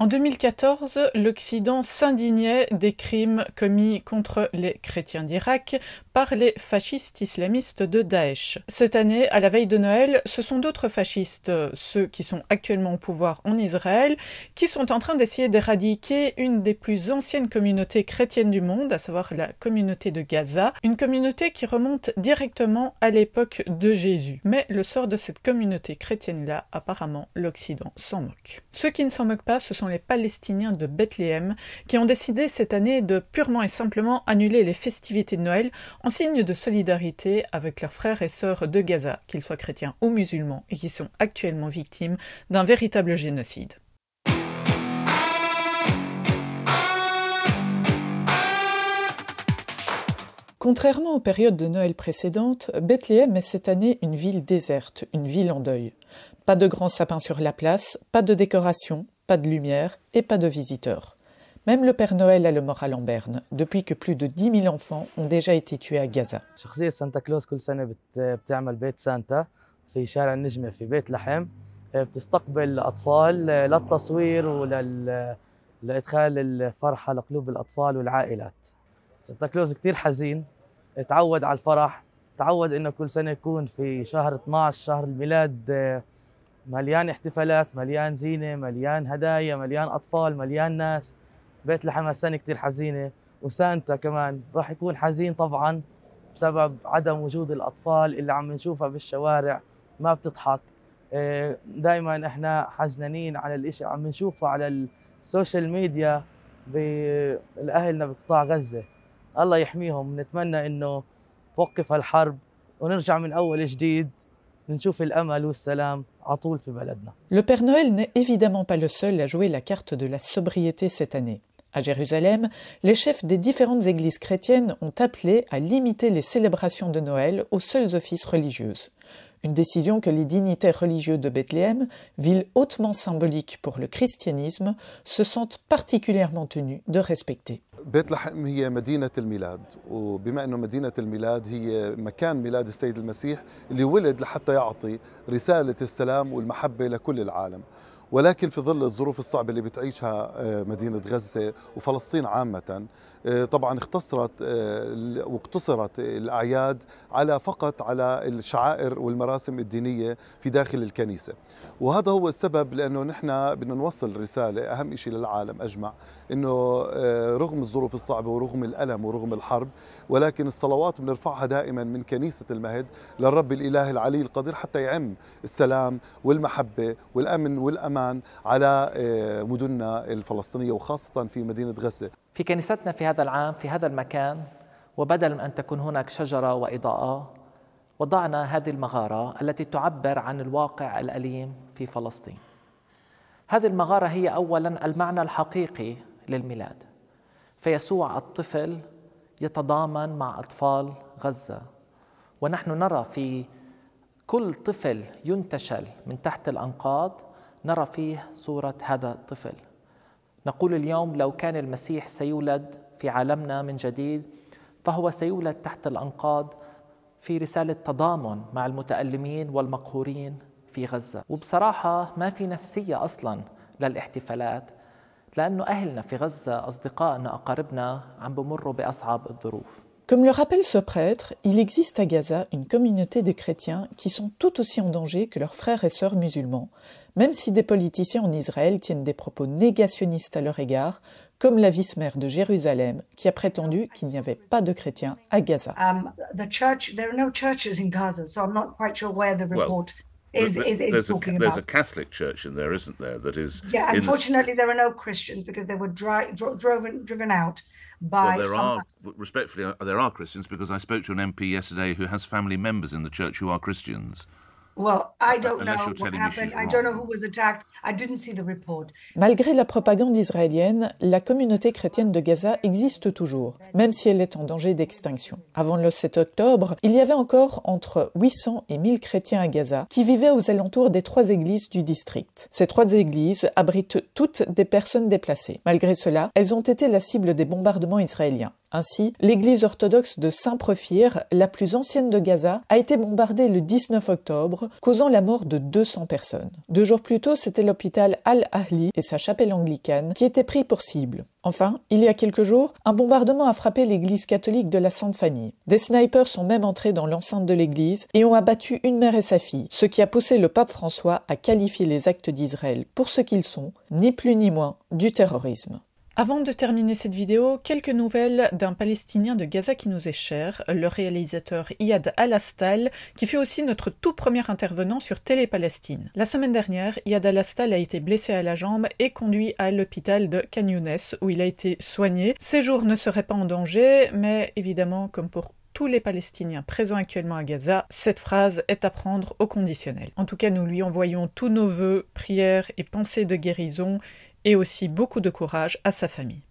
En 2014, l'Occident s'indignait des crimes commis contre les chrétiens d'Irak par les fascistes islamistes de Daesh. Cette année, à la veille de Noël, ce sont d'autres fascistes, ceux qui sont actuellement au pouvoir en Israël, qui sont en train d'essayer d'éradiquer une des plus anciennes communautés chrétiennes du monde, à savoir la communauté de Gaza, une communauté qui remonte directement à l'époque de Jésus. Mais le sort de cette communauté chrétienne-là, apparemment, l'Occident s'en moque. Ceux qui ne s'en moquent pas, ce sont les Palestiniens de Bethléem, qui ont décidé cette année de purement et simplement annuler les festivités de Noël en signe de solidarité avec leurs frères et sœurs de Gaza, qu'ils soient chrétiens ou musulmans, et qui sont actuellement victimes d'un véritable génocide. Contrairement aux périodes de Noël précédentes, Bethléem est cette année une ville déserte, une ville en deuil. Pas de grands sapins sur la place, pas de décoration, pas de lumière et pas de visiteurs. Même le Père Noël a le moral en berne, depuis que plus de 10 000 enfants ont déjà été tués à Gaza. شخصية سانتا كلوز كل سنة بتعمل بيت سانتا في شارع النجمة في بيت لحم آه، بتستقبل للتصوير آه، الفرحة لقلوب الأطفال والعائلات سانتا كلوز حزين تعود على الفرح تعود انه كل سنه يكون في شهر 12 شهر الميلاد آه، مليان احتفالات مليان زينه مليان هدايا مليان اطفال مليان ناس بيت لحم هالسنه كثير حزينه وسانتا كمان راح يكون حزين طبعا بسبب عدم وجود الاطفال اللي عم نشوفها بالشوارع ما بتضحك آه، دائما احنا حزنانين على الاشي عم نشوفه على السوشيال ميديا بالاهلنا بقطاع غزه الله يحميهم نتمنى انه توقف هالحرب ونرجع من اول جديد نشوف الامل والسلام Le Père Noël n'est évidemment pas le seul à jouer la carte de la sobriété cette année. À Jérusalem, les chefs des différentes églises chrétiennes ont appelé à limiter les célébrations de Noël aux seuls offices religieuses. Une décision que les dignitaires religieux de Bethléem, ville hautement symbolique pour le christianisme, se sentent particulièrement tenus de respecter. ولكن في ظل الظروف الصعبة اللي بتعيشها آه، مدينة غزة وفلسطين عامة آه، طبعا اختصرت آه، واقتصرت الأعياد على فقط على الشعائر والمراسم الدينية في داخل الكنيسة وهذا هو السبب لانه نحن بدنا نوصل رساله اهم شيء للعالم اجمع انه آه، رغم الظروف الصعبه ورغم الالم ورغم الحرب ولكن الصلوات بنرفعها دائما من كنيسه المهد للرب الاله العلي القدير حتى يعم السلام والمحبه والامن والامان على آه، مدننا الفلسطينيه وخاصه في مدينه غزه. في كنيستنا في هذا العام في هذا المكان وبدل من ان تكون هناك شجره واضاءه وضعنا هذه المغارة التي تعبر عن الواقع الأليم في فلسطين هذه المغارة هي أولا المعنى الحقيقي للميلاد فيسوع الطفل يتضامن مع أطفال غزة ونحن نرى في كل طفل ينتشل من تحت الأنقاض نرى فيه صورة هذا الطفل نقول اليوم لو كان المسيح سيولد في عالمنا من جديد فهو سيولد تحت الأنقاض في رسالة تضامن مع المتألمين والمقهورين في غزة وبصراحة ما في نفسية أصلا للاحتفالات لأنه أهلنا في غزة أصدقائنا أقاربنا عم بمروا بأصعب الظروف Comme le rappelle ce prêtre, il existe à Gaza une communauté de chrétiens qui sont tout aussi en danger que leurs frères et sœurs musulmans, même si des politiciens en Israël tiennent des propos négationnistes à leur égard, comme la vice-maire de Jérusalem qui a prétendu qu'il n'y avait pas de chrétiens à Gaza. is, is, is there's, a, there's a, Catholic church in there, isn't there? That is. Yeah, unfortunately, the... there are no Christians because they were dri- dro- driven driven out by. Well, there are respectfully, uh, there are Christians because I spoke to an MP yesterday who has family members in the church who are Christians. Malgré la propagande israélienne, la communauté chrétienne de Gaza existe toujours, même si elle est en danger d'extinction. Avant le 7 octobre, il y avait encore entre 800 et 1000 chrétiens à Gaza qui vivaient aux alentours des trois églises du district. Ces trois églises abritent toutes des personnes déplacées. Malgré cela, elles ont été la cible des bombardements israéliens. Ainsi, l'église orthodoxe de saint prophyre la plus ancienne de Gaza, a été bombardée le 19 octobre, causant la mort de 200 personnes. Deux jours plus tôt, c'était l'hôpital Al-Ahli et sa chapelle anglicane qui étaient pris pour cible. Enfin, il y a quelques jours, un bombardement a frappé l'église catholique de la Sainte Famille. Des snipers sont même entrés dans l'enceinte de l'église et ont abattu une mère et sa fille, ce qui a poussé le pape François à qualifier les actes d'Israël pour ce qu'ils sont, ni plus ni moins, du terrorisme. Avant de terminer cette vidéo, quelques nouvelles d'un Palestinien de Gaza qui nous est cher, le réalisateur Iyad Al-Astal, qui fut aussi notre tout premier intervenant sur Télé-Palestine. La semaine dernière, Yad Al-Astal a été blessé à la jambe et conduit à l'hôpital de Kanyounes, où il a été soigné. Ses jours ne seraient pas en danger, mais évidemment, comme pour tous les Palestiniens présents actuellement à Gaza, cette phrase est à prendre au conditionnel. En tout cas, nous lui envoyons tous nos voeux, prières et pensées de guérison et aussi beaucoup de courage à sa famille.